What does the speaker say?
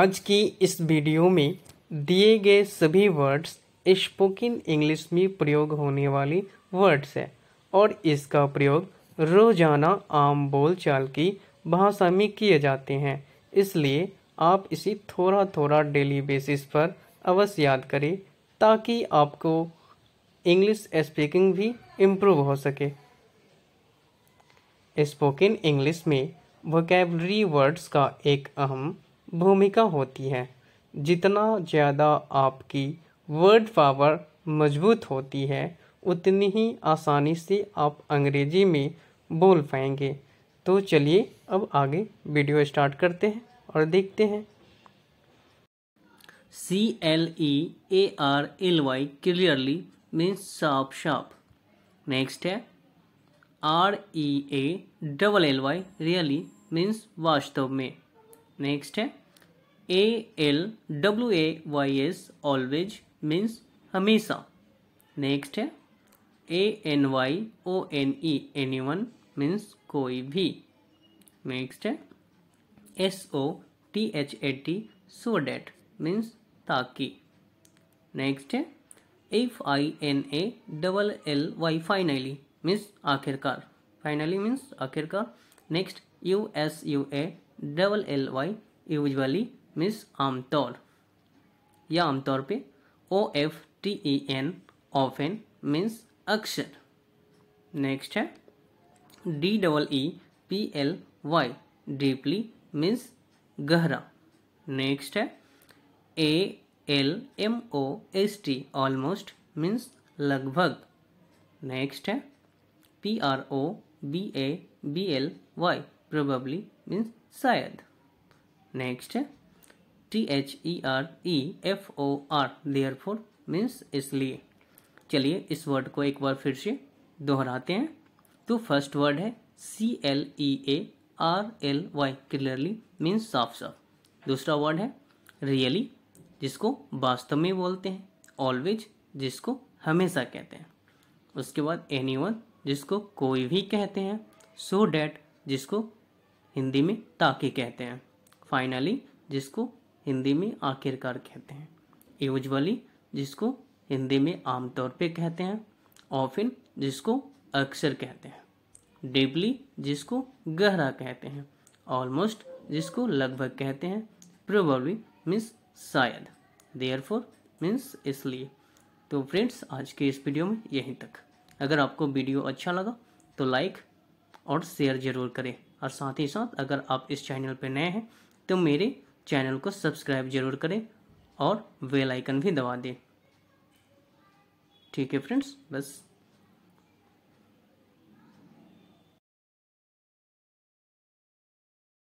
आज की इस वीडियो में दिए गए सभी वर्ड्स स्पोकन इंग्लिश में प्रयोग होने वाली वर्ड्स है और इसका प्रयोग रोजाना आम बोलचाल की भाषा में किए जाते हैं इसलिए आप इसे थोड़ा थोड़ा डेली बेसिस पर अवश्य याद करें ताकि आपको इंग्लिश स्पीकिंग भी इम्प्रूव हो सके स्पोकन इंग्लिश में वोकेबलरी वर्ड्स का एक अहम भूमिका होती है जितना ज़्यादा आपकी वर्ड पावर मजबूत होती है उतनी ही आसानी से आप अंग्रेजी में बोल पाएंगे तो चलिए अब आगे वीडियो स्टार्ट करते हैं और देखते हैं C L E A R L Y clearly means साफ शाप नेक्स्ट है R E A double L Y really means वास्तव में नेक्स्ट है A L W A Y S always means हमेशा नेक्स्ट है A N Y O N E anyone means कोई भी नेक्स्ट है S O T H A T so that means ताकि next है F I N A double L Y finally means आखिरकार finally means आखिरकार next U S U A double L Y usually means आमतौर या आमतौर पे O F T E N often means अक्षर next है D double E P L Y deeply means गहरा next है A L M O S T almost means लगभग next है P R O B A B L Y probably means शायद next है T H E R E F O R therefore means इसलिए चलिए इस word को एक बार फिर से दोहराते हैं तो फर्स्ट वर्ड है C L E A R L Y clearly means साफ साफ दूसरा वर्ड है रियली जिसको वास्तव में बोलते हैं ऑलवेज जिसको हमेशा कहते हैं उसके बाद एनी वन जिसको कोई भी कहते हैं सो so डैट जिसको हिंदी में ताकि कहते हैं फाइनली जिसको हिंदी में आखिरकार कहते हैं यूजली जिसको हिंदी में आमतौर पे कहते हैं ऑफिन जिसको अक्सर कहते हैं डीपली जिसको गहरा कहते हैं ऑलमोस्ट जिसको लगभग कहते हैं प्रोबली मीन्स शायद देयर फोर मीन्स इसलिए तो फ्रेंड्स आज के इस वीडियो में यहीं तक अगर आपको वीडियो अच्छा लगा तो लाइक और शेयर ज़रूर करें और साथ ही साथ अगर आप इस चैनल पर नए हैं तो मेरे चैनल को सब्सक्राइब जरूर करें और बेल आइकन भी दबा दें ठीक है फ्रेंड्स बस